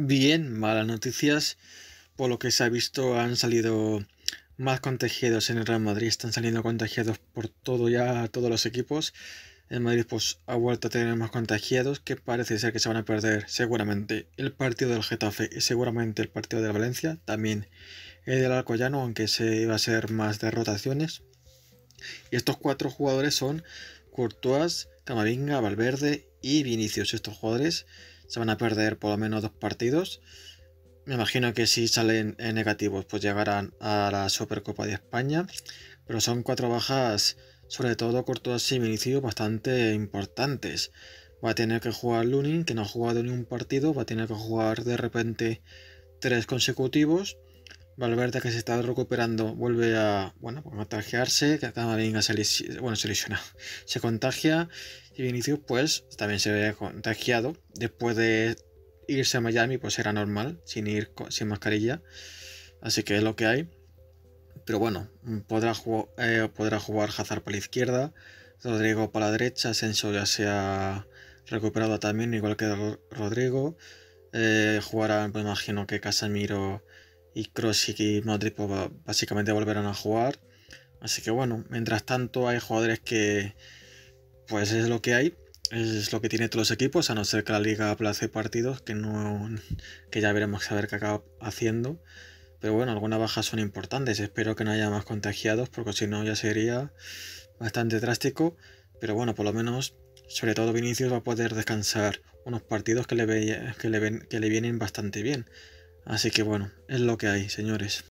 bien malas noticias. Por lo que se ha visto, han salido más contagiados en el Real Madrid. Están saliendo contagiados por todo ya, todos los equipos. El Madrid pues, ha vuelto a tener más contagiados que parece ser que se van a perder seguramente el partido del Getafe y seguramente el partido del Valencia. También el del Alcoyano, aunque se iba a hacer más de rotaciones. Y estos cuatro jugadores son Courtois, Camavinga, Valverde y Vinicius. Estos jugadores se van a perder por lo menos dos partidos. Me imagino que si salen en negativos, pues llegarán a la Supercopa de España. Pero son cuatro bajas, sobre todo cortos y Vinicius, bastante importantes. Va a tener que jugar Lunin, que no ha jugado ni un partido, va a tener que jugar de repente tres consecutivos. Valverde que se está recuperando vuelve a, bueno, a contagiarse, que también se, bueno, se se contagia y Vinicius pues también se ve contagiado después de irse a Miami pues era normal sin ir sin mascarilla, así que es lo que hay. Pero bueno, podrá, jugar, eh, podrá jugar Hazard para la izquierda, Rodrigo para la derecha, Senso ya se ha recuperado también igual que Rodrigo. Eh, jugará, pues imagino que Casamiro, y Kroos y Modric pues, básicamente volverán a jugar. Así que bueno, mientras tanto hay jugadores que pues es lo que hay, es lo que tiene todos los equipos, a no ser que la liga aplace partidos, que no que ya veremos a ver qué acaba haciendo. Pero bueno, algunas bajas son importantes, espero que no haya más contagiados, porque si no ya sería bastante drástico. Pero bueno, por lo menos, sobre todo Vinicius va a poder descansar unos partidos que le, que le, ven, que le vienen bastante bien. Así que bueno, es lo que hay, señores.